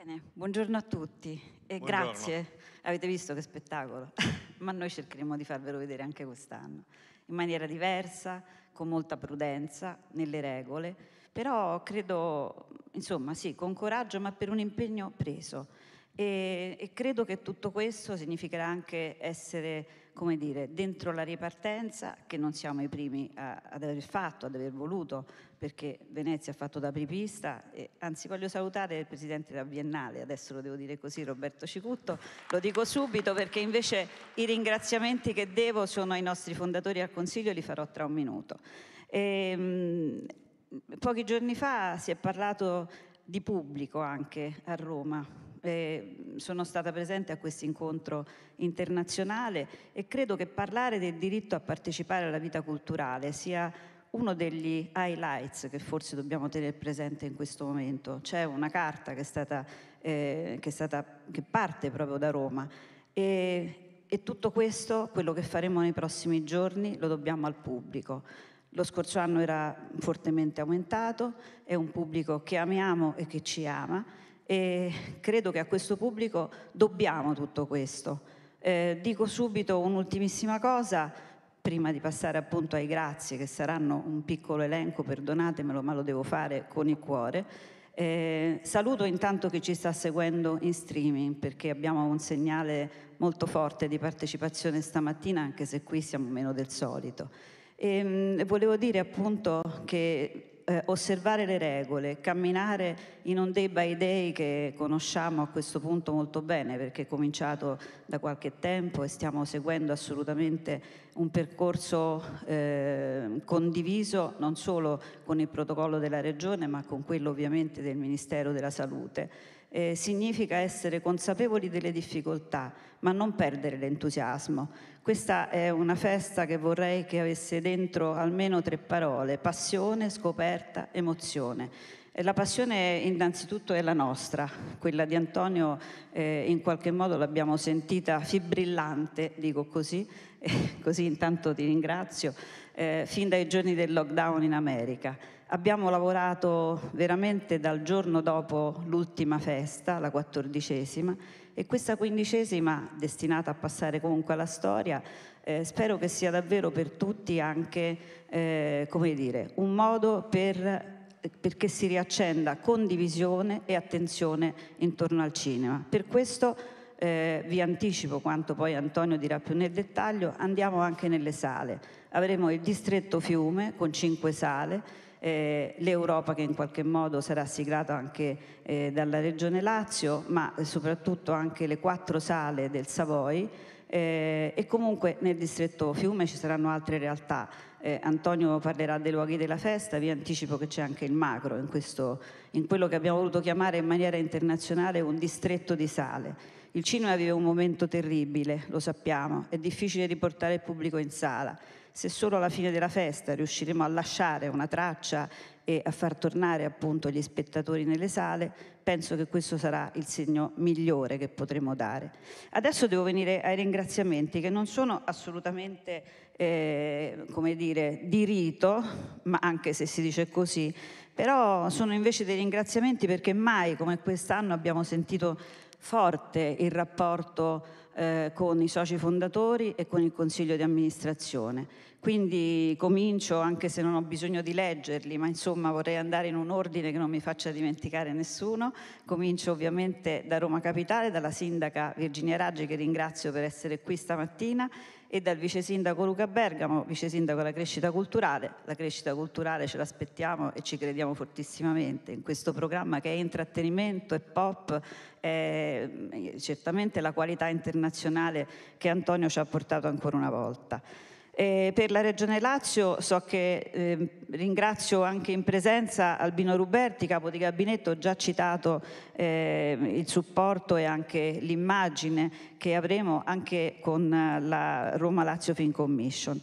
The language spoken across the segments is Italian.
Bene, buongiorno a tutti e buongiorno. grazie. Avete visto che spettacolo, ma noi cercheremo di farvelo vedere anche quest'anno, in maniera diversa, con molta prudenza, nelle regole, però credo, insomma sì, con coraggio, ma per un impegno preso. E, e, credo che tutto questo significherà anche essere, come dire, dentro la ripartenza, che non siamo i primi a, ad aver fatto, ad aver voluto, perché Venezia ha fatto da apripista. E, anzi, voglio salutare il presidente della Biennale, adesso lo devo dire così, Roberto Cicutto. Lo dico subito perché invece i ringraziamenti che devo sono ai nostri fondatori al Consiglio, li farò tra un minuto. E, ehm, mh, pochi giorni fa si è parlato di pubblico anche a Roma eh, sono stata presente a questo incontro internazionale e credo che parlare del diritto a partecipare alla vita culturale sia uno degli highlights che forse dobbiamo tenere presente in questo momento. C'è una carta che, stata, eh, che, stata, che parte proprio da Roma e, e tutto questo, quello che faremo nei prossimi giorni, lo dobbiamo al pubblico. Lo scorso anno era fortemente aumentato, è un pubblico che amiamo e che ci ama e credo che a questo pubblico dobbiamo tutto questo. Eh, dico subito un'ultimissima cosa prima di passare appunto ai grazie che saranno un piccolo elenco, perdonatemelo ma lo devo fare con il cuore. Eh, saluto intanto chi ci sta seguendo in streaming perché abbiamo un segnale molto forte di partecipazione stamattina anche se qui siamo meno del solito. E, ehm, volevo dire appunto che eh, osservare le regole, camminare in un day by day che conosciamo a questo punto molto bene perché è cominciato da qualche tempo e stiamo seguendo assolutamente un percorso eh, condiviso non solo con il protocollo della Regione ma con quello ovviamente del Ministero della Salute eh, significa essere consapevoli delle difficoltà, ma non perdere l'entusiasmo. Questa è una festa che vorrei che avesse dentro almeno tre parole, passione, scoperta, emozione. E eh, la passione innanzitutto è la nostra, quella di Antonio eh, in qualche modo l'abbiamo sentita fibrillante, dico così, eh, così intanto ti ringrazio, eh, fin dai giorni del lockdown in America Abbiamo lavorato veramente dal giorno dopo l'ultima festa, la quattordicesima, e questa quindicesima, destinata a passare comunque alla storia, eh, spero che sia davvero per tutti anche, eh, come dire, un modo per perché si riaccenda condivisione e attenzione intorno al cinema. Per questo eh, vi anticipo quanto poi Antonio dirà più nel dettaglio, andiamo anche nelle sale. Avremo il distretto Fiume con cinque sale, eh, l'Europa che in qualche modo sarà siglata anche eh, dalla Regione Lazio, ma soprattutto anche le quattro sale del Savoy. Eh, e comunque nel distretto Fiume ci saranno altre realtà. Eh, Antonio parlerà dei luoghi della festa, vi anticipo che c'è anche il macro in, questo, in quello che abbiamo voluto chiamare in maniera internazionale un distretto di sale. Il cinema vive un momento terribile, lo sappiamo, è difficile riportare il pubblico in sala se solo alla fine della festa riusciremo a lasciare una traccia e a far tornare appunto gli spettatori nelle sale, penso che questo sarà il segno migliore che potremo dare. Adesso devo venire ai ringraziamenti che non sono assolutamente eh, come dire, di rito, ma anche se si dice così, però sono invece dei ringraziamenti perché mai come quest'anno abbiamo sentito forte il rapporto eh, con i soci fondatori e con il consiglio di amministrazione. Quindi comincio anche se non ho bisogno di leggerli, ma insomma vorrei andare in un ordine che non mi faccia dimenticare nessuno. Comincio ovviamente da Roma Capitale, dalla sindaca Virginia Raggi che ringrazio per essere qui stamattina e dal vice sindaco Luca Bergamo, vice sindaco della crescita culturale. La crescita culturale ce l'aspettiamo e ci crediamo fortissimamente in questo programma che è intrattenimento e pop, è mm, certamente la qualità internazionale che Antonio ci ha portato ancora una volta. Eh, per la Regione Lazio so che eh, ringrazio anche in presenza Albino Ruberti, capo di gabinetto, ho già citato eh, il supporto e anche l'immagine che avremo anche con la Roma Lazio Fin Commission.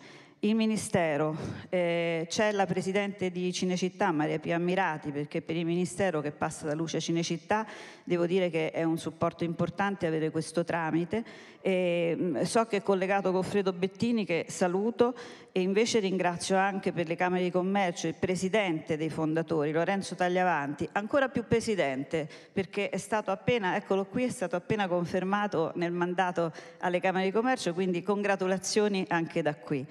Il Ministero, eh, c'è la Presidente di Cinecittà, Maria Pia Ammirati, perché per il Ministero che passa da Luce a Cinecittà devo dire che è un supporto importante avere questo tramite. E, mm, so che è collegato con Fredo Bettini che saluto e invece ringrazio anche per le Camere di Commercio il Presidente dei fondatori, Lorenzo Tagliavanti, ancora più Presidente perché è stato appena, eccolo qui, è stato appena confermato nel mandato alle Camere di Commercio, quindi congratulazioni anche da qui.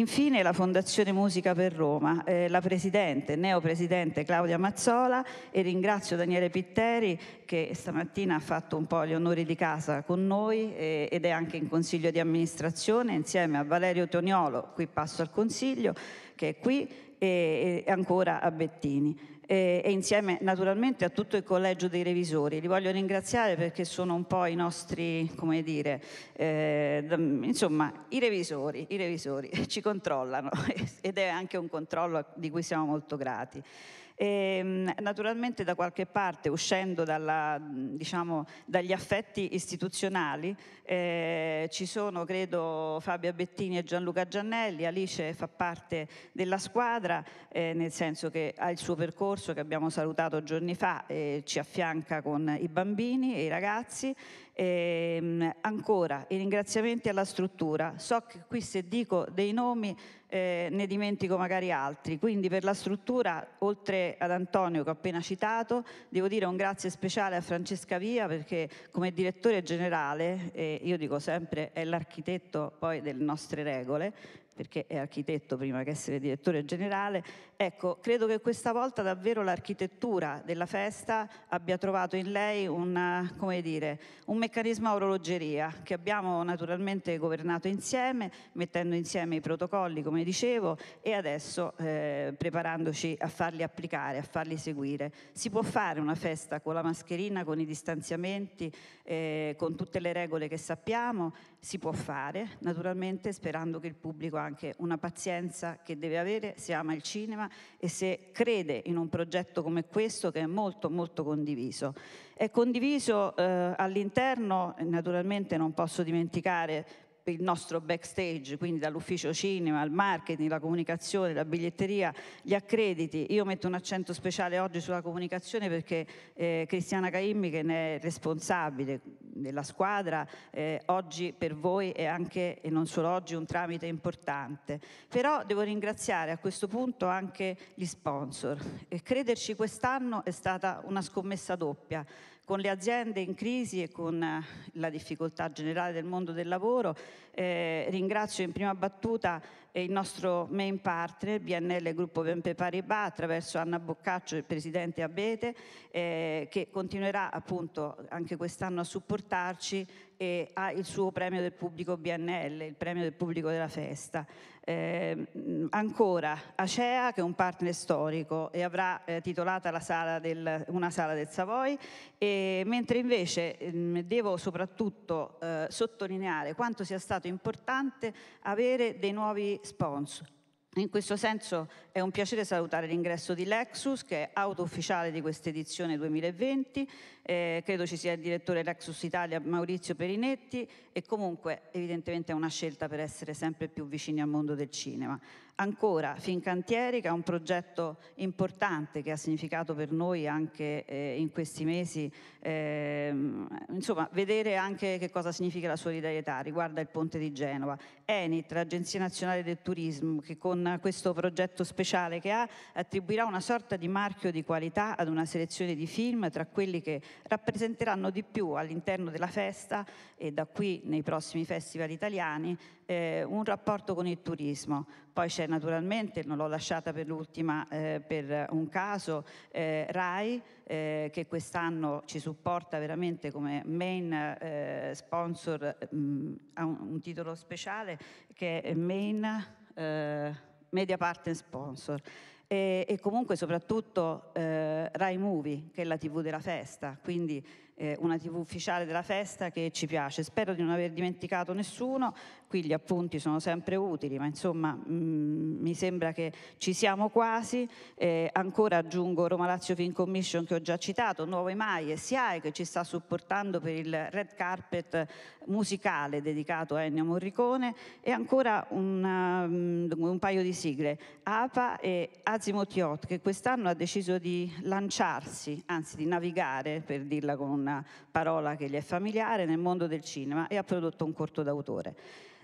Infine la Fondazione Musica per Roma, eh, la presidente, neopresidente Claudia Mazzola e ringrazio Daniele Pitteri che stamattina ha fatto un po' gli onori di casa con noi eh, ed è anche in consiglio di amministrazione insieme a Valerio Toniolo, qui passo al consiglio, che è qui, e, e ancora a Bettini e, e insieme naturalmente a tutto il collegio dei revisori. Li voglio ringraziare perché sono un po' i nostri, come dire, eh, insomma, i revisori, i revisori ci controllano ed è anche un controllo di cui siamo molto grati. E, ehm, naturalmente da qualche parte, uscendo dalla, diciamo, dagli affetti istituzionali, eh, ci sono, credo, Fabia Bettini e Gianluca Giannelli, Alice fa parte della squadra, eh, nel senso che ha il suo percorso che abbiamo salutato giorni fa e eh, ci affianca con i bambini e i ragazzi Ehm, ancora i ringraziamenti alla struttura. So che qui se dico dei nomi eh, ne dimentico magari altri, quindi per la struttura, oltre ad Antonio che ho appena citato, devo dire un grazie speciale a Francesca Via perché come direttore generale, eh, io dico sempre è l'architetto poi delle nostre regole, perché è architetto prima che essere direttore generale, ecco, credo che questa volta davvero l'architettura della festa abbia trovato in lei una, dire, un meccanismo a orologeria che abbiamo naturalmente governato insieme, mettendo insieme i protocolli, come dicevo, e adesso eh, preparandoci a farli applicare, a farli seguire. Si può fare una festa con la mascherina, con i distanziamenti, eh, con tutte le regole che sappiamo si può fare, naturalmente sperando che il pubblico ha anche una pazienza che deve avere se ama il cinema e se crede in un progetto come questo che è molto molto condiviso. È condiviso eh, all'interno, naturalmente non posso dimenticare il nostro backstage, quindi dall'ufficio cinema al marketing, la comunicazione, la biglietteria, gli accrediti. Io metto un accento speciale oggi sulla comunicazione perché eh, Cristiana Caimmi, che ne è responsabile della squadra, eh, oggi per voi è anche, e non solo oggi, un tramite importante. Però devo ringraziare a questo punto anche gli sponsor. E crederci quest'anno è stata una scommessa doppia con le aziende in crisi e con eh, la difficoltà generale del mondo del lavoro. Eh, ringrazio in prima battuta e il nostro main partner, BNL Gruppo Vempe Paribas, attraverso Anna Boccaccio, il presidente Abete, eh, che continuerà appunto anche quest'anno a supportarci e ha il suo premio del pubblico BNL, il premio del pubblico della festa. Eh, ancora Acea che è un partner storico e avrà eh, titolata sala del, una sala del Savoy, e, mentre invece ehm, devo soprattutto eh, sottolineare quanto sia stato importante avere dei nuovi sponsor. In questo senso è un piacere salutare l'ingresso di Lexus, che è auto ufficiale di questa edizione 2020. Eh, credo ci sia il direttore Lexus Italia Maurizio Perinetti e comunque evidentemente è una scelta per essere sempre più vicini al mondo del cinema. Ancora, Fincantieri, che è un progetto importante che ha significato per noi anche eh, in questi mesi, ehm, insomma, vedere anche che cosa significa la solidarietà, riguarda il Ponte di Genova. Enit, l'Agenzia Nazionale del Turismo, che con questo progetto speciale che ha, attribuirà una sorta di marchio di qualità ad una selezione di film tra quelli che rappresenteranno di più all'interno della festa e da qui nei prossimi festival italiani eh, un rapporto con il turismo. Poi c'è naturalmente, non l'ho lasciata per l'ultima eh, per un caso, eh, RAI eh, che quest'anno ci supporta veramente come main eh, sponsor, mm, ha un, un, titolo speciale che è main eh, media partner sponsor. E, e comunque soprattutto eh, RAI Movie che è la tv della festa, quindi eh, una tv ufficiale della festa che ci piace. Spero di non aver dimenticato nessuno, qui gli appunti sono sempre utili, ma insomma mh, mm, mi sembra che ci siamo quasi. Eh, ancora aggiungo Roma Lazio Film Commission che ho già citato, Nuovo Emai e SIAE che ci sta supportando per il red carpet musicale dedicato a Ennio Morricone e ancora una, mh, mm, un paio di sigle, APA e Azimotiot che quest'anno ha deciso di lanciarsi, anzi di navigare per dirla con una una parola che gli è familiare, nel mondo del cinema e ha prodotto un corto d'autore.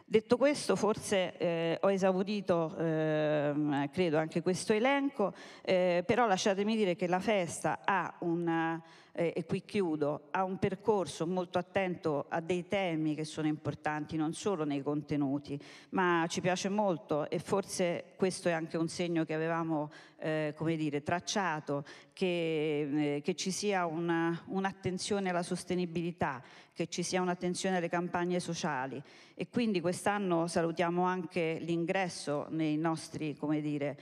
Detto questo, forse eh, ho esaurito, eh, credo, anche questo elenco, eh, però lasciatemi dire che la festa ha una eh, e qui chiudo, ha un percorso molto attento a dei temi che sono importanti, non solo nei contenuti, ma ci piace molto e forse questo è anche un segno che avevamo eh, come dire, tracciato, che, eh, che ci sia una, un'attenzione alla sostenibilità, che ci sia un'attenzione alle campagne sociali e quindi quest'anno salutiamo anche l'ingresso nei nostri, come dire,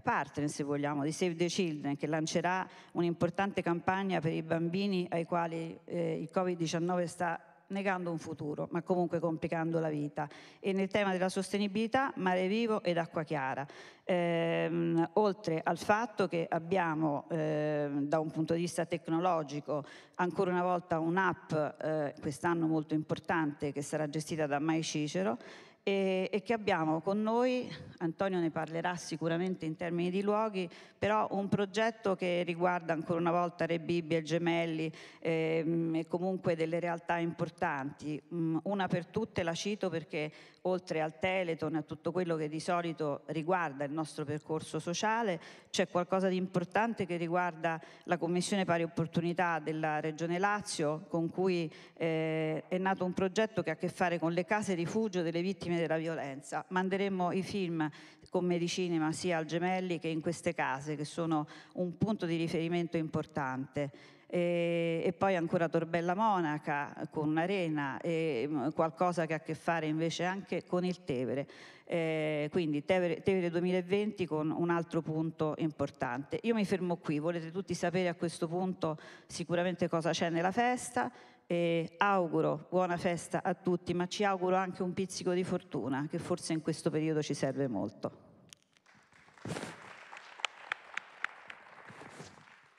partner, se vogliamo, di Save the Children, che lancerà un'importante campagna per i bambini ai quali eh, il Covid-19 sta negando un futuro, ma comunque complicando la vita. E nel tema della sostenibilità, mare vivo ed acqua chiara. Ehm, oltre al fatto che abbiamo, eh, da un punto di vista tecnologico, ancora una volta un'app, eh, quest'anno molto importante, che sarà gestita da Mai Cicero, e, e, che abbiamo con noi, Antonio ne parlerà sicuramente in termini di luoghi, però un progetto che riguarda ancora una volta Re Bibbia e Gemelli ehm, e comunque delle realtà importanti. Mm, una per tutte la cito perché oltre al Teleton e a tutto quello che di solito riguarda il nostro percorso sociale, c'è qualcosa di importante che riguarda la Commissione Pari Opportunità della Regione Lazio, con cui eh, è nato un progetto che ha a che fare con le case rifugio delle vittime della violenza. Manderemo i film con Medicinema sia al Gemelli che in queste case, che sono un punto di riferimento importante e, e poi ancora Torbella Monaca con un'arena e mm, qualcosa che ha a che fare invece anche con il Tevere. Eh, quindi Tevere, Tevere, 2020 con un altro punto importante. Io mi fermo qui, volete tutti sapere a questo punto sicuramente cosa c'è nella festa. E auguro buona festa a tutti, ma ci auguro anche un pizzico di fortuna che forse in questo periodo ci serve molto.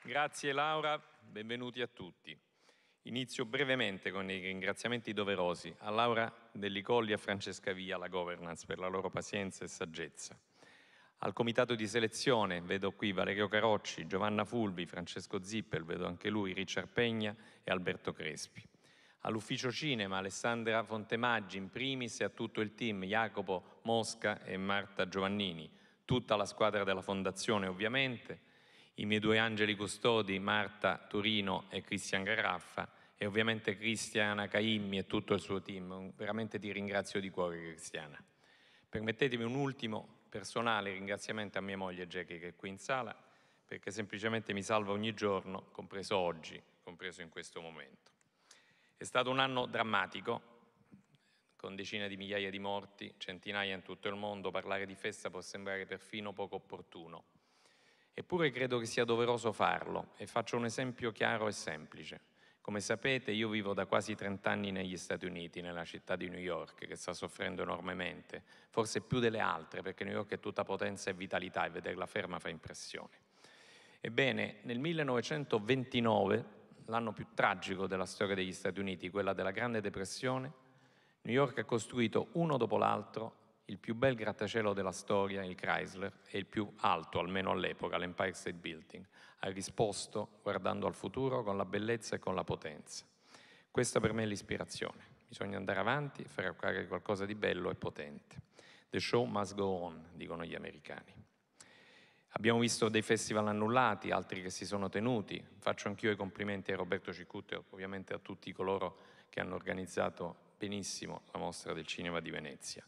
Grazie Laura benvenuti a tutti. Inizio brevemente con i ringraziamenti doverosi a Laura Dellicolli e a Francesca Via, la governance, per la loro pazienza e saggezza. Al comitato di selezione vedo qui Valerio Carocci, Giovanna Fulvi, Francesco Zippel, vedo anche lui, Richard Pegna e Alberto Crespi. All'ufficio cinema Alessandra Fontemaggi in primis e a tutto il team Jacopo Mosca e Marta Giovannini, tutta la squadra della fondazione ovviamente, i miei due angeli custodi, Marta Turino e Cristian Garraffa, e ovviamente Cristiana Caimmi e tutto il suo team. Veramente ti ringrazio di cuore, Cristiana. Permettetemi un ultimo personale ringraziamento a mia moglie Jackie che è qui in sala, perché semplicemente mi salva ogni giorno, compreso oggi, compreso in questo momento. È stato un anno drammatico, con decine di migliaia di morti, centinaia in tutto il mondo, parlare di festa può sembrare perfino poco opportuno. Eppure credo che sia doveroso farlo e faccio un esempio chiaro e semplice. Come sapete io vivo da quasi 30 anni negli Stati Uniti, nella città di New York, che sta soffrendo enormemente, forse più delle altre, perché New York è tutta potenza e vitalità e vederla ferma fa impressione. Ebbene, nel 1929, l'anno più tragico della storia degli Stati Uniti, quella della Grande Depressione, New York ha costruito uno dopo l'altro il più bel grattacielo della storia, il Chrysler, e il più alto, almeno all'epoca, l'Empire State Building. Ha risposto guardando al futuro con la bellezza e con la potenza. Questa per me è l'ispirazione. Bisogna andare avanti, fare accadere qualcosa di bello e potente. The show must go on, dicono gli americani. Abbiamo visto dei festival annullati, altri che si sono tenuti. Faccio anch'io i complimenti a Roberto Cicutte e ovviamente a tutti coloro che hanno organizzato benissimo la mostra del cinema di Venezia.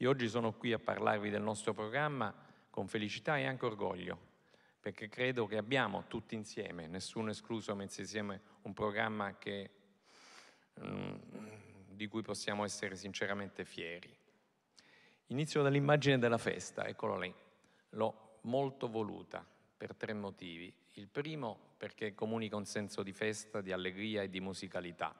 Io oggi sono qui a parlarvi del nostro programma con felicità e anche orgoglio, perché credo che abbiamo tutti insieme, nessuno escluso, messi insieme un programma che, mm, di cui possiamo essere sinceramente fieri. Inizio dall'immagine della festa, eccolo lì. L'ho molto voluta per tre motivi. Il primo perché comunica un senso di festa, di allegria e di musicalità.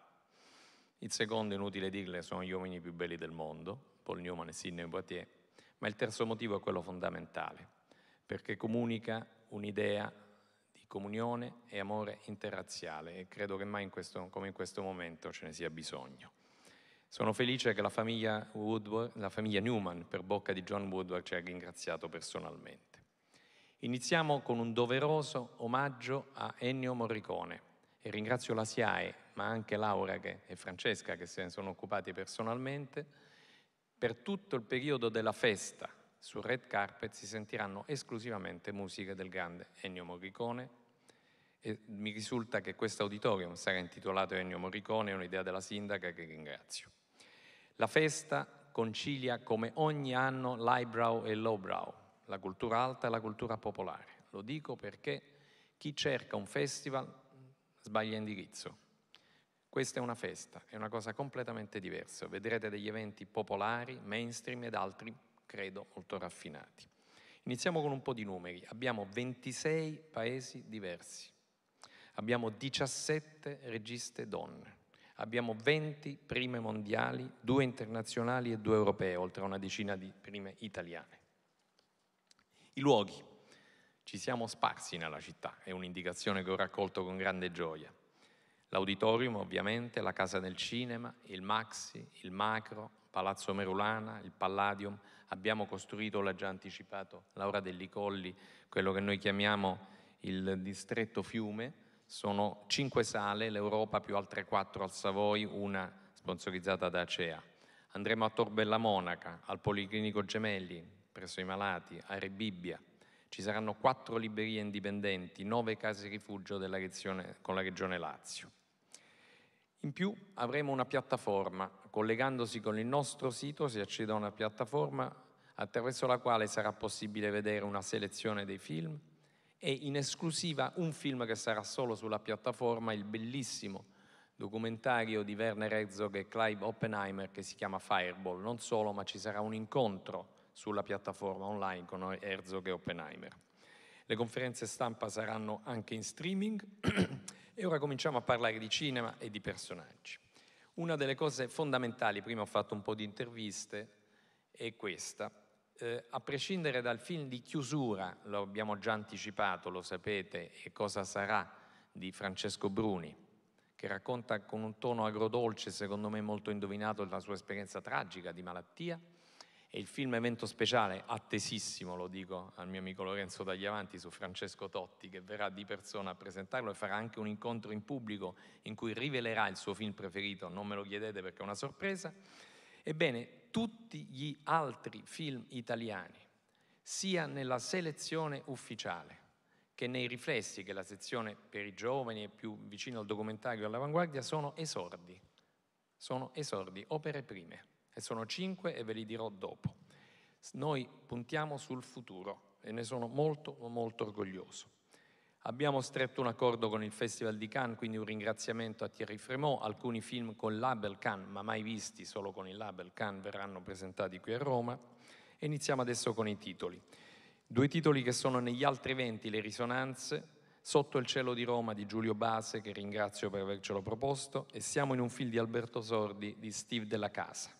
Il secondo, inutile dirle, sono gli uomini più belli del mondo Paul Newman e Sidney Poitier, ma il terzo motivo è quello fondamentale, perché comunica un'idea di comunione e amore interrazziale e credo che mai in questo, come in questo momento ce ne sia bisogno. Sono felice che la famiglia, Woodward, la famiglia Newman, per bocca di John Woodward, ci ha ringraziato personalmente. Iniziamo con un doveroso omaggio a Ennio Morricone e ringrazio la SIAE, ma anche Laura e Francesca che se ne sono occupati personalmente per tutto il periodo della festa sul red carpet si sentiranno esclusivamente musiche del grande Ennio Morricone. E mi risulta che questo auditorium sarà intitolato Ennio Morricone, un'idea della sindaca che ringrazio. La festa concilia come ogni anno l'eyebrow e lowbrow, la cultura alta e la cultura popolare. Lo dico perché chi cerca un festival sbaglia indirizzo questa è una festa, è una cosa completamente diversa. Vedrete degli eventi popolari, mainstream ed altri, credo, molto raffinati. Iniziamo con un po' di numeri. Abbiamo 26 paesi diversi, abbiamo 17 registe donne, abbiamo 20 prime mondiali, 2 internazionali e 2 europee, oltre a una decina di prime italiane. I luoghi. Ci siamo sparsi nella città, è un'indicazione che ho raccolto con grande gioia l'auditorium ovviamente, la casa del cinema, il maxi, il macro, Palazzo Merulana, il Palladium, abbiamo costruito, l'ha già anticipato Laura Delli Colli, quello che noi chiamiamo il distretto fiume, sono cinque sale, l'Europa più altre quattro al Savoy, una sponsorizzata da Acea. Andremo a Torbella Monaca, al Policlinico Gemelli, presso i malati, a Rebibbia. Ci saranno quattro librerie indipendenti, nove case rifugio della regione, con la regione Lazio. In più avremo una piattaforma, collegandosi con il nostro sito si accede a una piattaforma attraverso la quale sarà possibile vedere una selezione dei film e in esclusiva un film che sarà solo sulla piattaforma, il bellissimo documentario di Werner Herzog e Clive Oppenheimer che si chiama Fireball. Non solo, ma ci sarà un incontro sulla piattaforma online con Herzog e Oppenheimer. Le conferenze stampa saranno anche in streaming E ora cominciamo a parlare di cinema e di personaggi. Una delle cose fondamentali, prima ho fatto un po' di interviste, è questa. Eh, a prescindere dal film di chiusura, lo abbiamo già anticipato, lo sapete, e cosa sarà di Francesco Bruni, che racconta con un tono agrodolce, secondo me molto indovinato, la sua esperienza tragica di malattia, e il film Evento Speciale, attesissimo, lo dico al mio amico Lorenzo Tagliavanti, su Francesco Totti, che verrà di persona a presentarlo e farà anche un incontro in pubblico in cui rivelerà il suo film preferito, non me lo chiedete perché è una sorpresa. Ebbene, tutti gli altri film italiani, sia nella selezione ufficiale che nei riflessi, che la sezione per i giovani è più vicino al documentario e all'avanguardia, sono esordi, sono esordi, opere prime e sono cinque e ve li dirò dopo. Noi puntiamo sul futuro e ne sono molto molto orgoglioso. Abbiamo stretto un accordo con il Festival di Cannes, quindi un ringraziamento a Thierry Fremont, alcuni film con label Cannes, ma mai visti, solo con il label Cannes verranno presentati qui a Roma. E iniziamo adesso con i titoli. Due titoli che sono negli altri eventi, Le risonanze, Sotto il cielo di Roma di Giulio Base, che ringrazio per avercelo proposto, e Siamo in un film di Alberto Sordi di Steve Della Casa.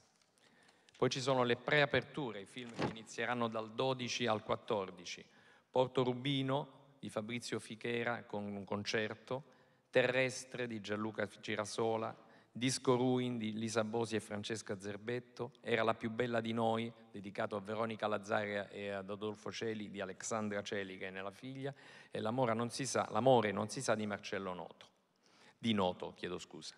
Poi ci sono le preaperture, i film che inizieranno dal 12 al 14. Porto Rubino di Fabrizio Fichera con un concerto, Terrestre di Gianluca Girasola, Disco Ruin di Lisa Bosi e Francesca Zerbetto, Era la più bella di noi, dedicato a Veronica Lazzaria e ad Adolfo Celi di Alexandra Celi che è nella figlia, e L'amore non si sa, non si sa di Marcello Noto, di Noto, chiedo scusa.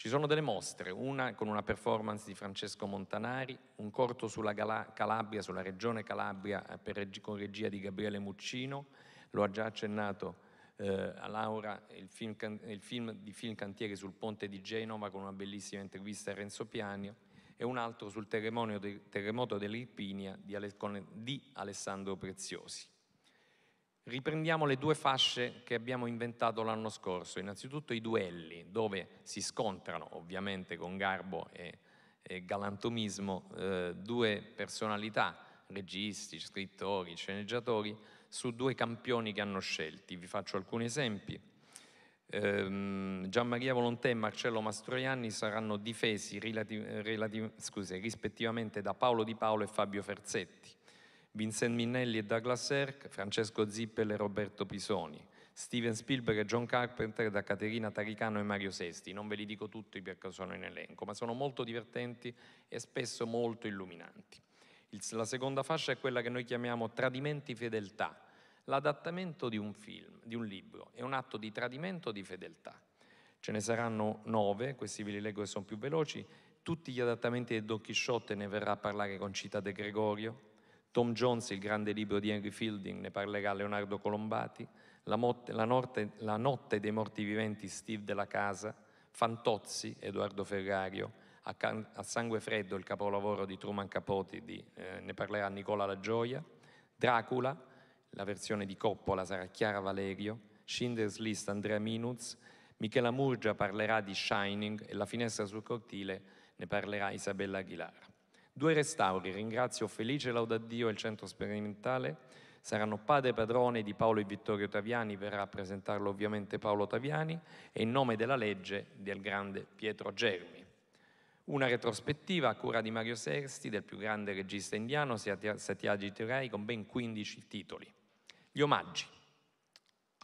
Ci sono delle mostre, una con una performance di Francesco Montanari, un corto sulla Gala Calabria, sulla regione Calabria eh, reg con regia di Gabriele Muccino, lo ha già accennato eh, a Laura, il film, il film, di Film Cantieri sul ponte di Genova con una bellissima intervista a Renzo Piano e un altro sul terremoto, de, terremoto dell'Irpinia di, Ale, di Alessandro Preziosi. Riprendiamo le due fasce che abbiamo inventato l'anno scorso, innanzitutto i duelli, dove si scontrano ovviamente con garbo e, e galantomismo eh, due personalità, registi, scrittori, sceneggiatori, su due campioni che hanno scelti. Vi faccio alcuni esempi. Ehm, Gian Maria Volontè e Marcello Mastroianni saranno difesi relati, relati, scusa, rispettivamente da Paolo Di Paolo e Fabio Ferzetti Vincent Minnelli e Douglas Sirk, Francesco Zippel e Roberto Pisoni, Steven Spielberg e John Carpenter da Caterina Taricano e Mario Sesti. Non ve li dico tutti perché sono in elenco, ma sono molto divertenti e spesso molto illuminanti. Il, la seconda fascia è quella che noi chiamiamo tradimenti fedeltà. L'adattamento di un film, di un libro, è un atto di tradimento di fedeltà. Ce ne saranno nove, questi ve li leggo e sono più veloci. Tutti gli adattamenti di Don Chisciotte ne verrà a parlare con Città De Gregorio, Tom Jones, il grande libro di Henry Fielding, ne parlerà Leonardo Colombati, La, motte, la, norte, la notte dei morti viventi Steve della Casa, Fantozzi, Edoardo Ferrario, a, can, a, sangue freddo il capolavoro di Truman Capote, di, eh, ne parlerà Nicola La Gioia, Dracula, la versione di Coppola sarà Chiara Valerio, Schindler's List Andrea Minuz, Michela Murgia parlerà di Shining e La finestra sul cortile ne parlerà Isabella Aguilar. Due restauri, ringrazio Felice Laudaddio e il Centro Sperimentale, saranno padre padrone di Paolo e Vittorio Taviani, verrà a presentarlo ovviamente Paolo Taviani, e in nome della legge del grande Pietro Germi. Una retrospettiva a cura di Mario Sersti, del più grande regista indiano, Satyajit Rai, con ben 15 titoli. Gli omaggi.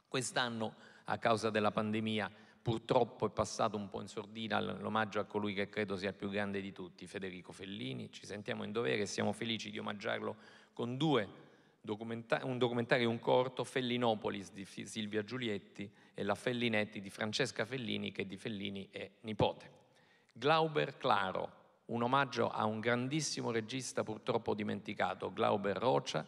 Quest'anno, a causa della pandemia, Purtroppo è passato un po' in sordina l'omaggio a colui che credo sia il più grande di tutti, Federico Fellini. Ci sentiamo in dovere e siamo felici di omaggiarlo con due documentari, un documentario e un corto, Fellinopolis di Silvia Giulietti e La Fellinetti di Francesca Fellini, che di Fellini è nipote. Glauber Claro, un omaggio a un grandissimo regista purtroppo dimenticato, Glauber Rocha,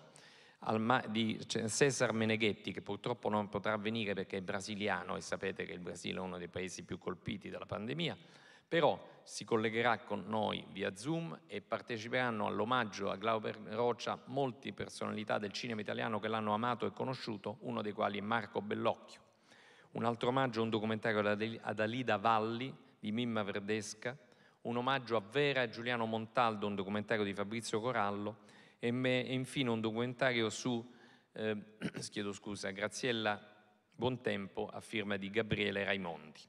di cioè, Cesar Meneghetti, che purtroppo non potrà venire perché è brasiliano e sapete che il Brasile è uno dei paesi più colpiti dalla pandemia, però si collegherà con noi via Zoom e parteciperanno all'omaggio a Glauber Rocha molti personalità del cinema italiano che l'hanno amato e conosciuto, uno dei quali è Marco Bellocchio. Un altro omaggio è un documentario ad Alida Valli di Mimma Verdesca, un omaggio a Vera e Giuliano Montaldo, un documentario di Fabrizio Corallo, e, me, e infine un documentario su, eh, chiedo scusa, Graziella Buontempo a firma di Gabriele Raimondi.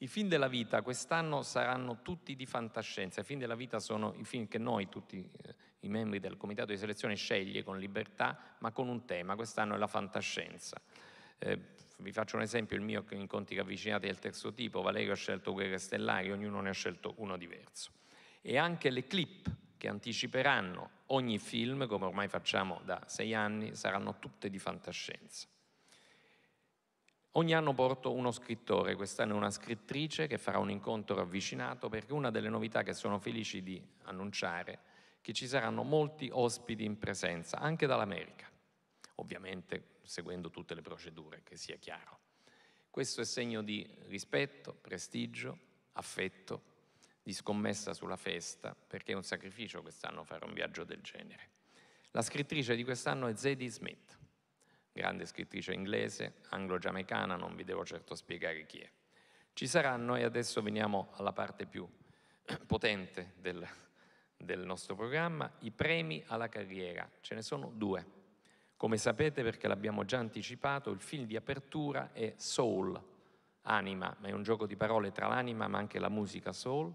I film della vita quest'anno saranno tutti di fantascienza, i film della vita sono i film che noi, tutti eh, i membri del comitato di selezione, sceglie con libertà, ma con un tema, quest'anno è la fantascienza. Eh, vi faccio un esempio, il mio che incontri avvicinati del terzo tipo, Valerio ha scelto Guerre Stellari, ognuno ne ha scelto uno diverso. E anche le clip che anticiperanno ogni film, come ormai facciamo da sei anni, saranno tutte di fantascienza. Ogni anno porto uno scrittore, quest'anno una scrittrice che farà un incontro avvicinato perché una delle novità che sono felici di annunciare è che ci saranno molti ospiti in presenza, anche dall'America, ovviamente seguendo tutte le procedure, che sia chiaro. Questo è segno di rispetto, prestigio, affetto di scommessa sulla festa, perché è un sacrificio quest'anno fare un viaggio del genere. La scrittrice di quest'anno è Zadie Smith, grande scrittrice inglese, anglo-giamaicana, non vi devo certo spiegare chi è. Ci saranno, e adesso veniamo alla parte più potente del, del nostro programma, i premi alla carriera. Ce ne sono due. Come sapete, perché l'abbiamo già anticipato, il film di apertura è Soul, anima, ma è un gioco di parole tra l'anima ma anche la musica soul,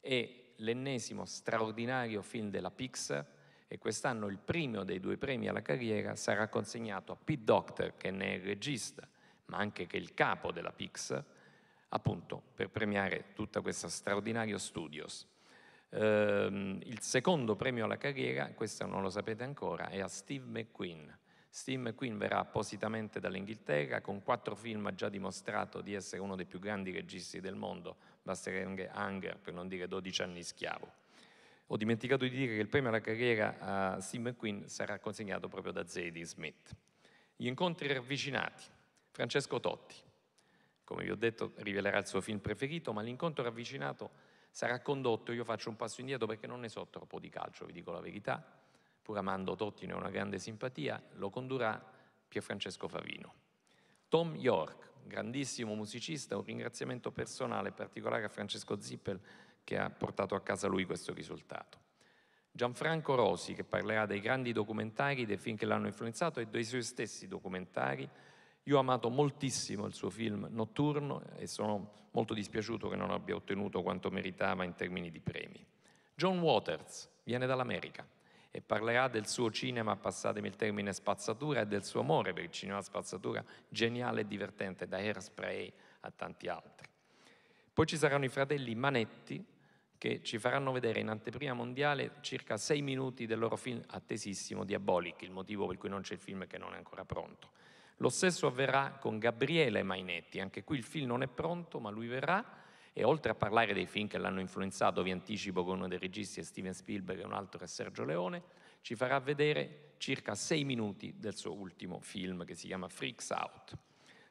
è l'ennesimo straordinario film della Pixar e quest'anno il primo dei due premi alla carriera sarà consegnato a Pete Docter, che ne è il regista, ma anche che è il capo della Pixar, appunto per premiare tutta questa straordinaria studios. Ehm, il secondo premio alla carriera, questo non lo sapete ancora, è a Steve McQueen, Steve McQueen verrà appositamente dall'Inghilterra con quattro film ha già dimostrato di essere uno dei più grandi registi del mondo da Anger, per non dire 12 anni schiavo. Ho dimenticato di dire che il premio alla carriera a Sim McQueen sarà consegnato proprio da Zadie Smith. Gli incontri ravvicinati. Francesco Totti, come vi ho detto, rivelerà il suo film preferito, ma l'incontro ravvicinato sarà condotto, io faccio un passo indietro perché non ne so troppo di calcio, vi dico la verità, pur amando Totti ne ho una grande simpatia, lo condurrà Pierfrancesco Favino. Tom York, grandissimo musicista, un ringraziamento personale particolare a Francesco Zippel che ha portato a casa lui questo risultato. Gianfranco Rosi che parlerà dei grandi documentari, dei film che l'hanno influenzato e dei suoi stessi documentari. Io ho amato moltissimo il suo film Notturno e sono molto dispiaciuto che non abbia ottenuto quanto meritava in termini di premi. John Waters viene dall'America, e parlerà del suo cinema, passatemi il termine spazzatura, e del suo amore per il cinema spazzatura, geniale e divertente, da Hairspray a tanti altri. Poi ci saranno i fratelli Manetti, che ci faranno vedere in anteprima mondiale circa sei minuti del loro film attesissimo Diabolic, il motivo per cui non c'è il film che non è ancora pronto. Lo stesso avverrà con Gabriele Mainetti, anche qui il film non è pronto, ma lui verrà e oltre a parlare dei film che l'hanno influenzato, vi anticipo che uno dei registi è Steven Spielberg e un altro è Sergio Leone, ci farà vedere circa sei minuti del suo ultimo film che si chiama Freaks Out.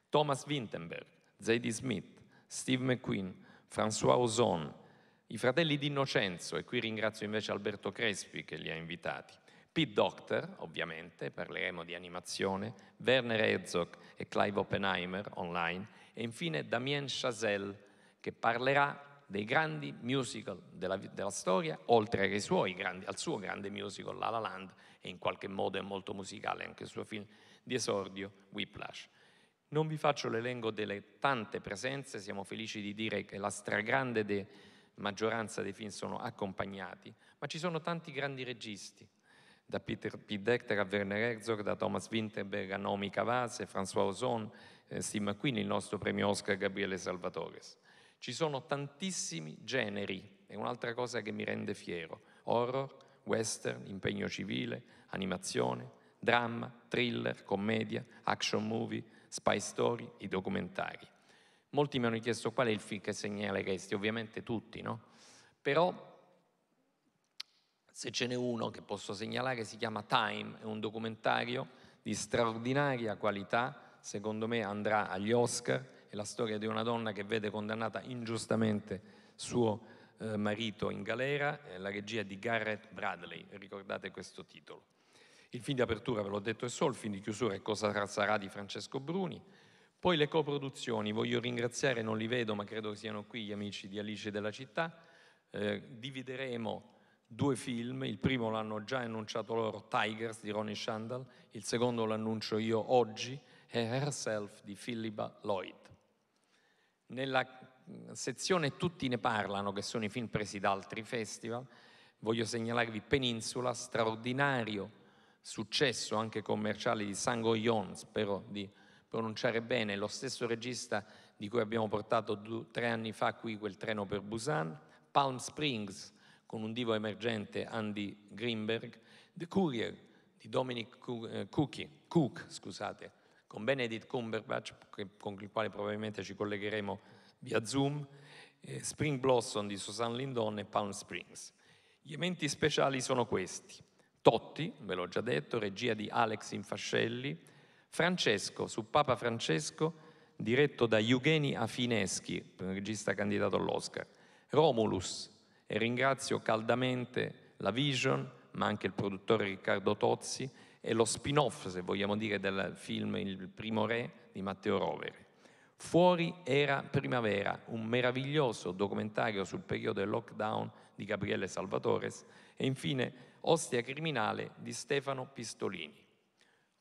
Thomas Wintenberg, Zadie Smith, Steve McQueen, François Ozon, i fratelli d'Innocenzo, e qui ringrazio invece Alberto Crespi che li ha invitati, Pete Doctor, ovviamente, parleremo di animazione, Werner Herzog e Clive Oppenheimer online, e infine Damien Chazelle, che parlerà dei grandi musical della, della storia, oltre che grandi, al suo grande musical La La Land, e in qualche modo è molto musicale anche il suo film di esordio Whiplash. Non vi faccio l'elenco delle tante presenze, siamo felici di dire che la stragrande de, maggioranza dei film sono accompagnati, ma ci sono tanti grandi registi, da Peter P. Dechter a Werner Herzog, da Thomas Winterberg a Nomi Cavase, François Ozon, eh, Steve McQueen, il nostro premio Oscar Gabriele Salvatores. Ci sono tantissimi generi, è un'altra cosa che mi rende fiero. Horror, western, impegno civile, animazione, dramma, thriller, commedia, action movie, spy story, i documentari. Molti mi hanno chiesto qual è il film che segnaleresti, ovviamente tutti, no? Però se ce n'è uno che posso segnalare si chiama Time, è un documentario di straordinaria qualità, secondo me andrà agli Oscar, è la storia di una donna che vede condannata ingiustamente suo eh, marito in galera, eh, la regia di Garrett Bradley, ricordate questo titolo. Il film di apertura, ve l'ho detto, è Sol, il film di chiusura è Cosa sarà di Francesco Bruni. Poi le coproduzioni, voglio ringraziare, non li vedo ma credo che siano qui gli amici di Alice della città, eh, divideremo due film, il primo l'hanno già annunciato loro, Tigers di Ronnie Shandal, il secondo l'annuncio io oggi, è Herself di Philippa Lloyd. Nella mm, sezione Tutti ne parlano, che sono i film presi da altri festival, voglio segnalarvi Peninsula, straordinario successo anche commerciale di Sangoyon, spero di pronunciare bene, lo stesso regista di cui abbiamo portato due, tre anni fa qui quel treno per Busan, Palm Springs con un divo emergente Andy Greenberg, The Courier di Dominic Cook, eh, Cook scusate, con Benedict Cumberbatch, con il quale probabilmente ci collegheremo via Zoom, eh, Spring Blossom di Susan Lindon e Palm Springs. Gli eventi speciali sono questi. Totti, ve l'ho già detto, regia di Alex Infascelli, Francesco su Papa Francesco, diretto da Eugeni Afineschi, regista candidato all'Oscar, Romulus, e ringrazio caldamente la Vision, ma anche il produttore Riccardo Tozzi è lo spin-off, se vogliamo dire, del film Il primo re di Matteo Rovere. Fuori era primavera, un meraviglioso documentario sul periodo del lockdown di Gabriele Salvatores e infine Ostia criminale di Stefano Pistolini.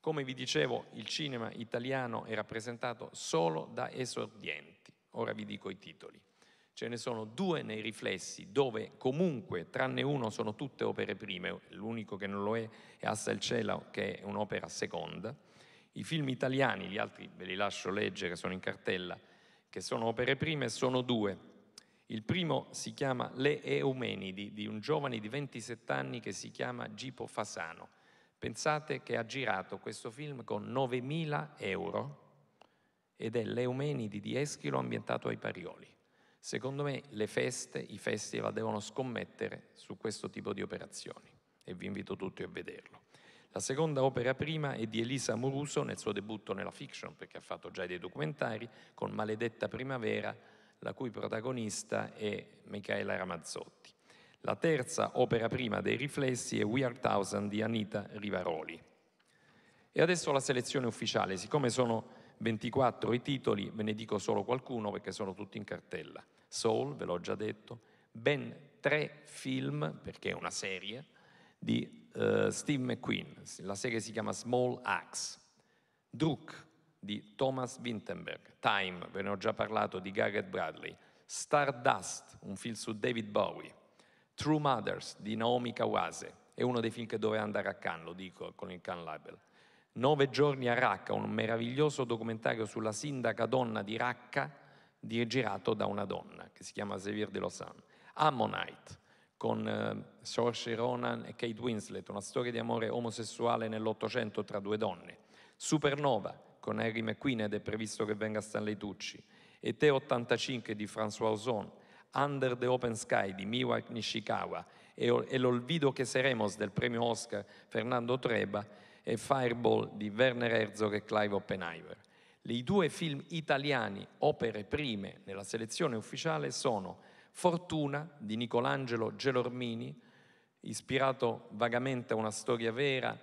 Come vi dicevo, il cinema italiano è rappresentato solo da esordienti. Ora vi dico i titoli ce ne sono due nei riflessi, dove comunque, tranne uno, sono tutte opere prime, l'unico che non lo è è Assa il cielo, che è un'opera seconda. I film italiani, gli altri ve li lascio leggere, sono in cartella, che sono opere prime, sono due. Il primo si chiama Le Eumenidi, di un giovane di 27 anni che si chiama Gipo Fasano. Pensate che ha girato questo film con 9.000 euro ed è L'Eumenidi di Eschilo ambientato ai Parioli. Secondo me le feste, i festival devono scommettere su questo tipo di operazioni e vi invito tutti a vederlo. La seconda opera prima è di Elisa Muruso nel suo debutto nella fiction, perché ha fatto già dei documentari, con Maledetta Primavera, la cui protagonista è Michaela Ramazzotti. La terza opera prima dei riflessi è We Are Thousand di Anita Rivaroli. E adesso la selezione ufficiale, siccome sono 24 i titoli, ve ne dico solo qualcuno perché sono tutti in cartella. Soul, ve l'ho già detto, ben tre film, perché è una serie, di uh, Steve McQueen, la serie si chiama Small Axe, Druk di Thomas Winterberg, Time, ve ne ho già parlato, di Garrett Bradley, Stardust, un film su David Bowie, True Mothers di Naomi Kawase, è uno dei film che doveva andare a Cannes, lo dico con il Cannes Label. Nove giorni a Racca, un meraviglioso documentario sulla sindaca donna di Racca, girato da una donna che si chiama Sevir de Lausanne, Ammonite, con eh, Saoirse Ronan e Kate Winslet, una storia di amore omosessuale nell'Ottocento tra due donne, Supernova, con Harry McQueen ed è previsto che venga Stanley Tucci, e T85 di François Ozon, Under the Open Sky di Miwa Nishikawa e, e L'Olvido che Seremos del premio Oscar Fernando Treba e Fireball di Werner Herzog e Clive Oppenheimer. I due film italiani, opere prime nella selezione ufficiale, sono Fortuna di Nicolangelo Gelormini, ispirato vagamente a una storia vera,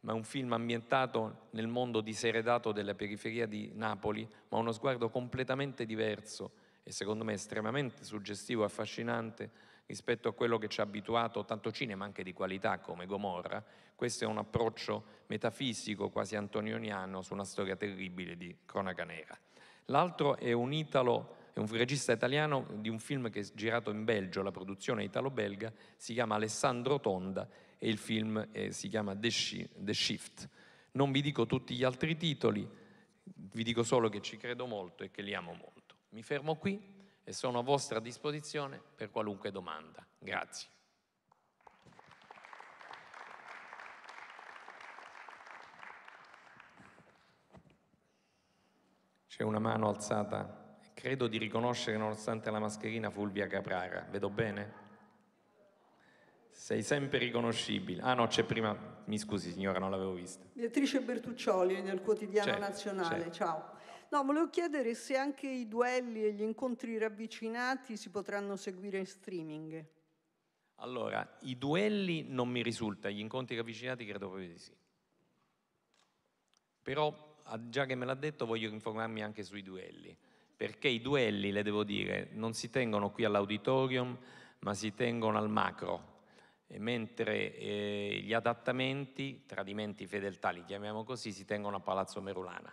ma un film ambientato nel mondo diseredato della periferia di Napoli, ma uno sguardo completamente diverso e secondo me estremamente suggestivo e affascinante rispetto a quello che ci ha abituato tanto cinema anche di qualità come Gomorra, questo è un approccio metafisico quasi antonioniano su una storia terribile di cronaca nera. L'altro è un italo è un regista italiano di un film che è girato in Belgio, la produzione italo-belga, si chiama Alessandro Tonda e il film eh, si chiama The, Shift. Non vi dico tutti gli altri titoli, vi dico solo che ci credo molto e che li amo molto. Mi fermo qui e sono a vostra disposizione per qualunque domanda. Grazie. C'è una mano alzata, credo di riconoscere nonostante la mascherina Fulvia Caprara, vedo bene? Sei sempre riconoscibile. Ah no, c'è prima, mi scusi signora, non l'avevo vista. Beatrice Bertuccioli del Quotidiano certo, Nazionale, certo. ciao. No, volevo chiedere se anche i duelli e gli incontri ravvicinati si potranno seguire in streaming. Allora, i duelli non mi risulta, gli incontri ravvicinati credo proprio di sì. Però, ah, già che me l'ha detto, voglio informarmi anche sui duelli, perché i duelli, le devo dire, non si tengono qui all'auditorium, ma si tengono al macro, mentre eh, gli adattamenti, tradimenti fedeltà li chiamiamo così, si tengono a Palazzo Merulana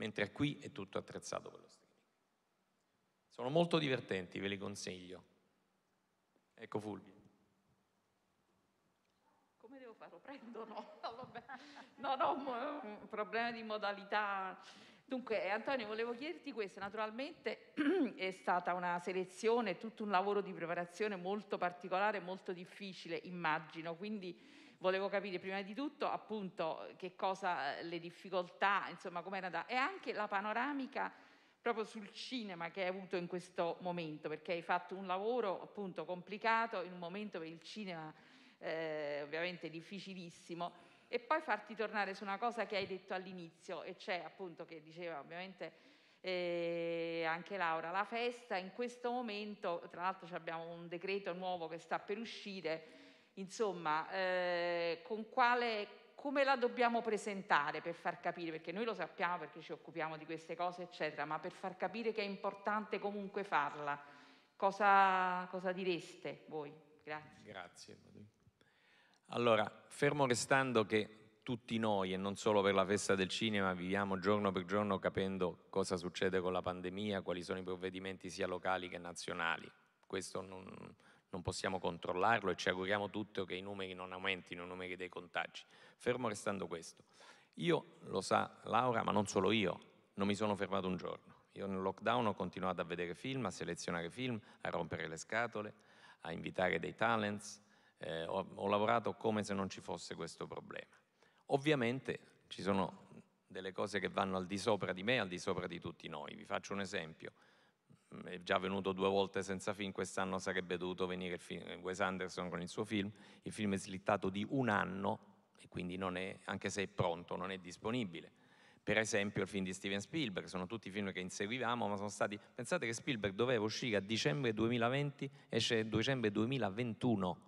mentre qui è tutto attrezzato per lo streaming. Sono molto divertenti, ve li consiglio. Ecco Fulvio. Come devo farlo? Prendo? No, no, no, un problema di modalità. Dunque, Antonio, volevo chiederti questo. Naturalmente è stata una selezione, tutto un lavoro di preparazione molto particolare, molto difficile, immagino. Quindi Volevo capire prima di tutto appunto che cosa eh, le difficoltà, insomma com'era da... e anche la panoramica proprio sul cinema che hai avuto in questo momento, perché hai fatto un lavoro appunto complicato in un momento per il cinema eh, ovviamente difficilissimo e poi farti tornare su una cosa che hai detto all'inizio e c'è appunto che diceva ovviamente eh, anche Laura, la festa in questo momento, tra l'altro abbiamo un decreto nuovo che sta per uscire Insomma, eh, quale, come la dobbiamo presentare per far capire, perché noi lo sappiamo perché ci occupiamo di queste cose, eccetera, ma per far capire che è importante comunque farla, cosa, cosa direste voi? Grazie. Grazie. Allora, fermo restando che tutti noi, e non solo per la festa del cinema, viviamo giorno per giorno capendo cosa succede con la pandemia, quali sono i provvedimenti sia locali che nazionali. Questo non, non possiamo controllarlo e ci auguriamo tutto che i numeri non aumentino, i numeri dei contagi. Fermo restando questo, io lo sa Laura, ma non solo io, non mi sono fermato un giorno. Io nel lockdown ho continuato a vedere film, a selezionare film, a rompere le scatole, a invitare dei talents, eh, ho, ho lavorato come se non ci fosse questo problema. Ovviamente ci sono delle cose che vanno al di sopra di me, al di sopra di tutti noi. Vi faccio un esempio è già venuto due volte senza film, quest'anno sarebbe dovuto venire film, Wes Anderson con il suo film, il film è slittato di un anno e quindi è, anche se è pronto non è disponibile. Per esempio il film di Steven Spielberg, sono tutti film che inseguivamo, ma sono stati... Pensate che Spielberg doveva uscire a dicembre 2020, esce a dicembre 2021,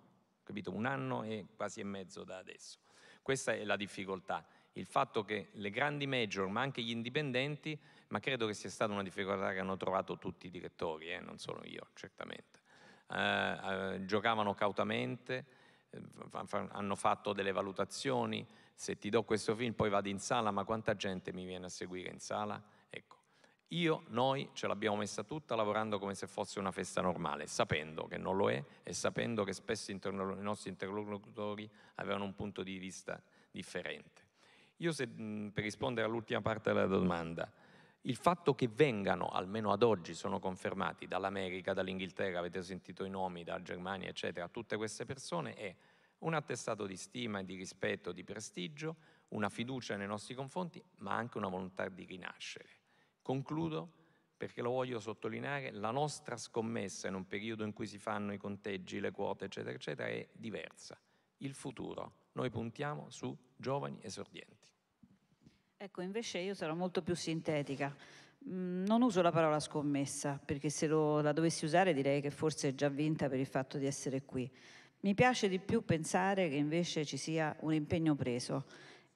capito? Un anno e quasi e mezzo da adesso. Questa è la difficoltà, il fatto che le grandi major, ma anche gli indipendenti, ma credo che sia stata una difficoltà che hanno trovato tutti i direttori, eh, non solo io certamente. Eh, eh, giocavano cautamente, eh, hanno fatto delle valutazioni, se ti do questo film poi vado in sala, ma quanta gente mi viene a seguire in sala? Ecco, io, noi ce l'abbiamo messa tutta lavorando come se fosse una festa normale, sapendo che non lo è e sapendo che spesso interno, i nostri interlocutori avevano un punto di vista differente. Io se, per rispondere all'ultima parte della domanda, il fatto che vengano, almeno ad oggi, sono confermati dall'America, dall'Inghilterra, avete sentito i nomi, da Germania, eccetera, tutte queste persone è un attestato di stima, di rispetto, di prestigio, una fiducia nei nostri confronti, ma anche una volontà di rinascere. Concludo perché lo voglio sottolineare, la nostra scommessa in un periodo in cui si fanno i conteggi, le quote, eccetera, eccetera, è diversa. Il futuro, noi puntiamo su giovani esordienti. Ecco, invece io sarò molto più sintetica. Mm, non uso la parola scommessa, perché se lo, la dovessi usare direi che forse è già vinta per il fatto di essere qui. Mi piace di più pensare che invece ci sia un impegno preso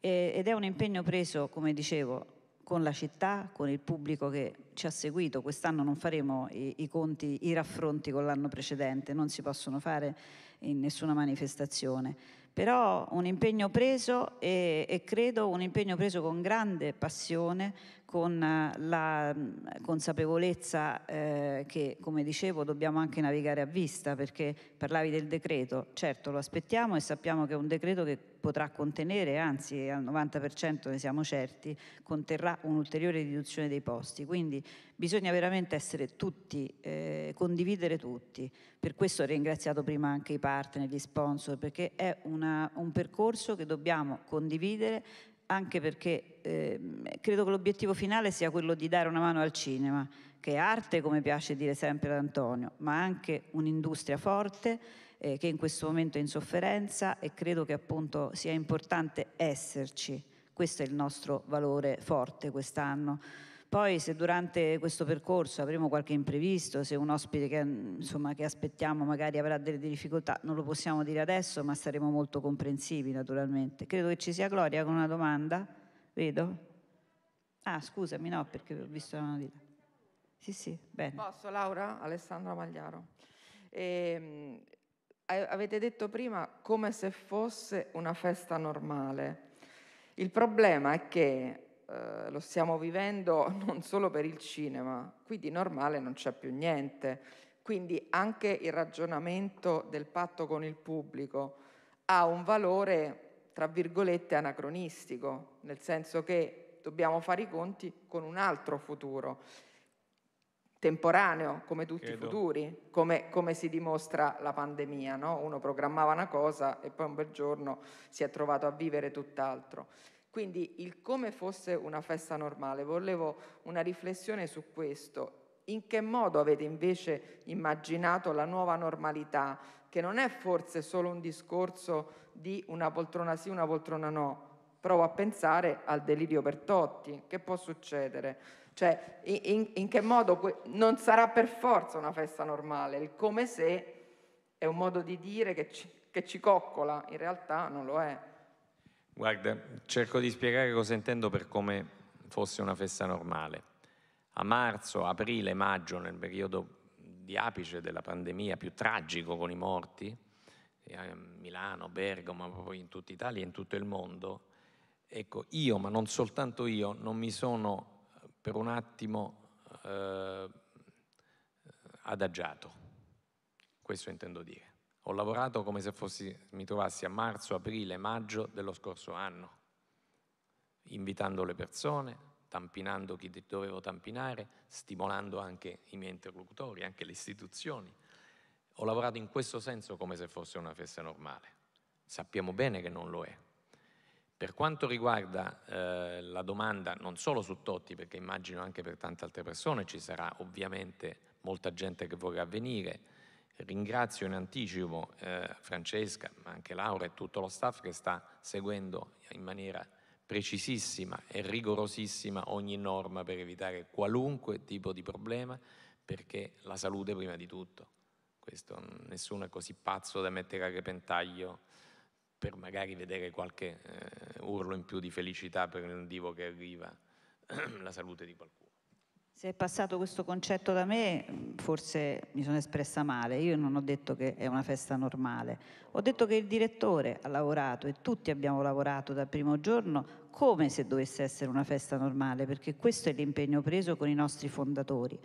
e, ed è un impegno preso, come dicevo, con la città, con il pubblico che ci ha seguito. Quest'anno non faremo i, i conti, i raffronti con l'anno precedente, non si possono fare in nessuna manifestazione però un impegno preso e, e credo un impegno preso con grande passione, con eh, la consapevolezza eh, che, come dicevo, dobbiamo anche navigare a vista, perché parlavi del decreto, certo lo aspettiamo e sappiamo che è un decreto che potrà contenere, anzi al 90% ne siamo certi, conterrà un'ulteriore riduzione dei posti, quindi bisogna veramente essere tutti, eh, condividere tutti, per questo ho ringraziato prima anche i partner, gli sponsor, perché è una, un percorso che dobbiamo condividere, anche perché eh, credo che l'obiettivo finale sia quello di dare una mano al cinema, che è arte, come piace dire sempre ad Antonio, ma anche un'industria forte eh, che in questo momento è in sofferenza e credo che appunto sia importante esserci. Questo è il nostro valore forte quest'anno. Poi se durante questo percorso avremo qualche imprevisto, se un ospite che, insomma, che aspettiamo magari avrà delle difficoltà, non lo possiamo dire adesso, ma saremo molto comprensivi naturalmente. Credo che ci sia Gloria con una domanda, vedo. Ah, scusami, no, perché ho visto la mano di là. Sì, sì, bene. Posso, Laura? Alessandra Magliaro. E, ehm, avete detto prima come se fosse una festa normale. Il problema è che eh, lo stiamo vivendo non solo per il cinema, qui di normale non c'è più niente, quindi anche il ragionamento del patto con il pubblico ha un valore, tra virgolette, anacronistico, nel senso che dobbiamo fare i conti con un altro futuro temporaneo come tutti Credo. i futuri, come, come, si dimostra la pandemia, no? uno programmava una cosa e poi un bel giorno si è trovato a vivere tutt'altro. Quindi il come fosse una festa normale, volevo una riflessione su questo. In che modo avete invece immaginato la nuova normalità, che non è forse solo un discorso di una poltrona sì, una poltrona no? Provo a pensare al delirio per Totti, che può succedere? Cioè, in, in che modo non sarà per forza una festa normale, il come se è un modo di dire che ci, che ci coccola, in realtà non lo è. Guarda, cerco di spiegare cosa intendo per come fosse una festa normale. A marzo, aprile, maggio, nel periodo di apice della pandemia, più tragico con i morti, eh, a Milano, Bergamo, ma poi in tutta Italia e in tutto il mondo, ecco, io, ma non soltanto io, non mi sono eh, per un attimo eh, adagiato. Questo intendo dire. Ho lavorato come se fossi, mi trovassi a marzo, aprile, maggio dello scorso anno, invitando le persone, tampinando chi dovevo tampinare, stimolando anche i miei interlocutori, anche le istituzioni. Ho lavorato in questo senso come se fosse una festa normale. Sappiamo bene che non lo è. Per quanto riguarda eh, la domanda, non solo su Totti, perché immagino anche per tante altre persone, ci sarà ovviamente molta gente che vorrà venire, Ringrazio in anticipo eh, Francesca, ma anche Laura e tutto lo staff che sta seguendo in maniera precisissima e rigorosissima ogni norma per evitare qualunque tipo di problema, perché la salute prima di tutto. Questo, mm, nessuno è così pazzo da mettere a repentaglio per magari vedere qualche eh, urlo in più di felicità per un divo che arriva la salute di qualcuno. Se è passato questo concetto da me, forse mi sono espressa male. Io non ho detto che è una festa normale. Ho detto che il direttore ha lavorato e tutti abbiamo lavorato dal primo giorno come se dovesse essere una festa normale, perché questo è l'impegno preso con i nostri fondatori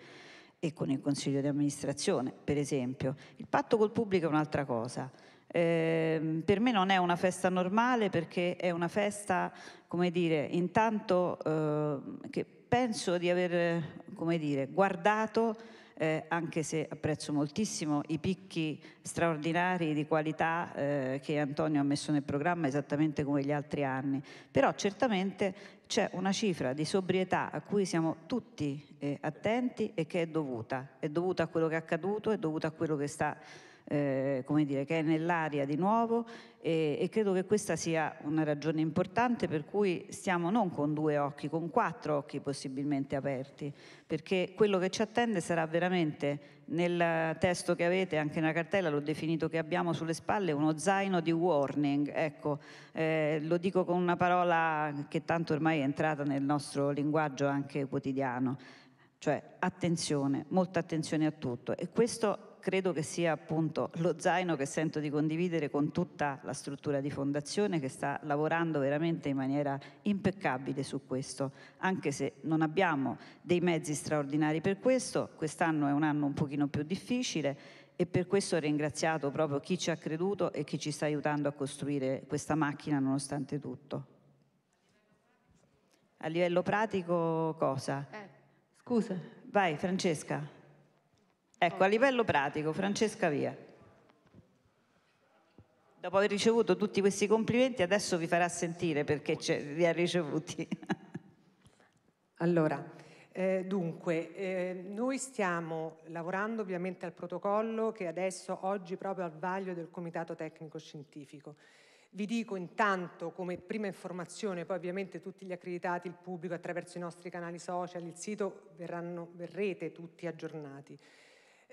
e con il consiglio di amministrazione, per esempio. Il patto col pubblico è un'altra cosa. Eh, per me non è una festa normale perché è una festa, come dire, intanto eh, che penso di aver, come dire, guardato eh, anche se apprezzo moltissimo i picchi straordinari di qualità eh, che Antonio ha messo nel programma esattamente come gli altri anni, però certamente c'è una cifra di sobrietà a cui siamo tutti eh, attenti e che è dovuta, è dovuta a quello che è accaduto, è dovuta a quello che sta eh, come dire, che è nell'aria di nuovo e, e, credo che questa sia una ragione importante per cui stiamo non con due occhi, con quattro occhi possibilmente aperti, perché quello che ci attende sarà veramente nel testo che avete, anche nella cartella l'ho definito che abbiamo sulle spalle, uno zaino di warning, ecco, eh, lo dico con una parola che tanto ormai è entrata nel nostro linguaggio anche quotidiano, cioè attenzione, molta attenzione a tutto e questo credo che sia appunto lo zaino che sento di condividere con tutta la struttura di fondazione che sta lavorando veramente in maniera impeccabile su questo, anche se non abbiamo dei mezzi straordinari per questo, quest'anno è un anno un pochino più difficile e per questo ho ringraziato proprio chi ci ha creduto e chi ci sta aiutando a costruire questa macchina nonostante tutto. A livello pratico cosa? Eh, scusa. Vai Francesca. Ecco, a livello pratico, Francesca Via. Dopo aver ricevuto tutti questi complimenti, adesso vi farà sentire perché li ha ricevuti. allora, eh, dunque, eh, noi stiamo lavorando ovviamente al protocollo che adesso oggi proprio al vaglio del Comitato Tecnico Scientifico. Vi dico intanto come prima informazione, poi ovviamente tutti gli accreditati, il pubblico attraverso i nostri canali social, il sito verranno, verrete tutti aggiornati.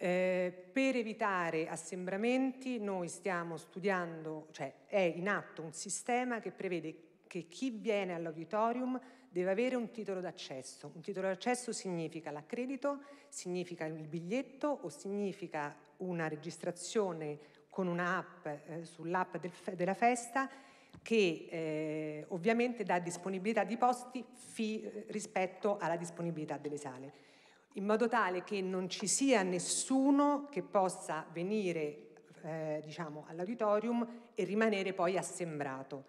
Eh, per evitare assembramenti noi stiamo studiando, cioè è in atto un sistema che prevede che chi viene all'auditorium deve avere un titolo d'accesso. Un titolo d'accesso significa l'accredito, significa il biglietto o significa una registrazione con un'app eh, sull'app del, della festa che eh, ovviamente dà disponibilità di posti fi, rispetto alla disponibilità delle sale in modo tale che non ci sia nessuno che possa venire eh, diciamo, all'auditorium e rimanere poi assembrato.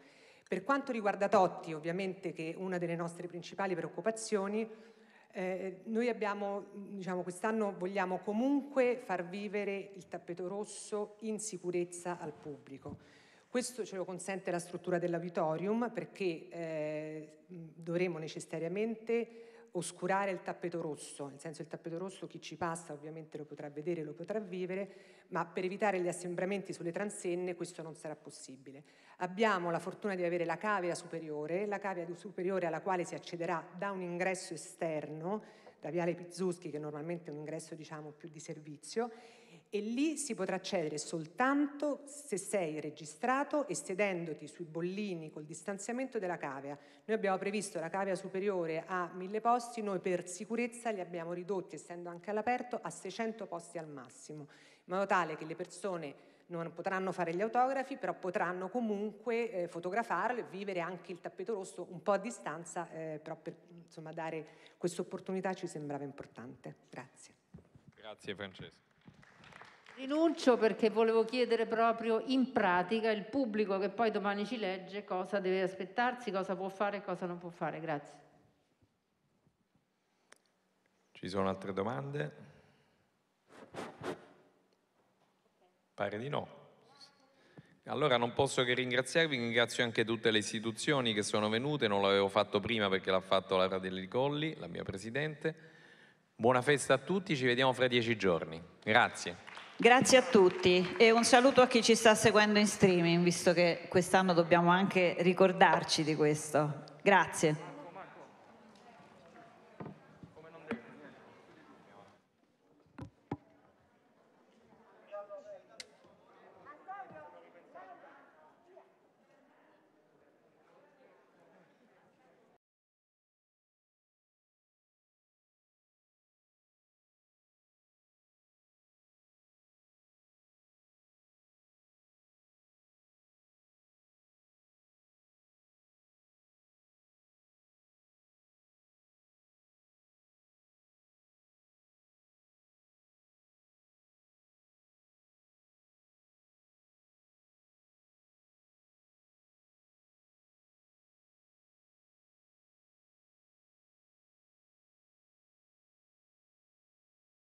Per quanto riguarda Totti, ovviamente che è una delle nostre principali preoccupazioni, eh, noi abbiamo, diciamo, quest'anno vogliamo comunque far vivere il tappeto rosso in sicurezza al pubblico. Questo ce lo consente la struttura dell'auditorium perché eh, dovremo necessariamente oscurare il tappeto rosso, nel senso il tappeto rosso chi ci passa ovviamente lo potrà vedere, lo potrà vivere, ma per evitare gli assembramenti sulle transenne questo non sarà possibile. Abbiamo la fortuna di avere la cavea superiore, la cavea superiore alla quale si accederà da un ingresso esterno, da Viale Pizzuschi che normalmente è un ingresso diciamo, più di servizio e lì si potrà accedere soltanto se sei registrato e sedendoti sui bollini col distanziamento della cavea. Noi abbiamo previsto la cavea superiore a 1000 posti, noi per sicurezza li abbiamo ridotti, essendo anche all'aperto, a 600 posti al massimo, in modo tale che le persone non potranno fare gli autografi, però potranno comunque eh, fotografarlo e vivere anche il tappeto rosso un po' a distanza, eh, però per insomma, dare questa opportunità ci sembrava importante. Grazie. Grazie Francesco. Rinuncio perché volevo chiedere proprio in pratica il pubblico che poi domani ci legge cosa deve aspettarsi, cosa può fare e cosa non può fare. Grazie. Ci sono altre domande? Pare di no. Allora non posso che ringraziarvi, ringrazio anche tutte le istituzioni che sono venute, non l'avevo fatto prima perché l'ha fatto la Fratelli Colli, la mia Presidente. Buona festa a tutti, ci vediamo fra dieci giorni. Grazie. Grazie a tutti e un saluto a chi ci sta seguendo in streaming, visto che quest'anno dobbiamo anche ricordarci di questo. Grazie.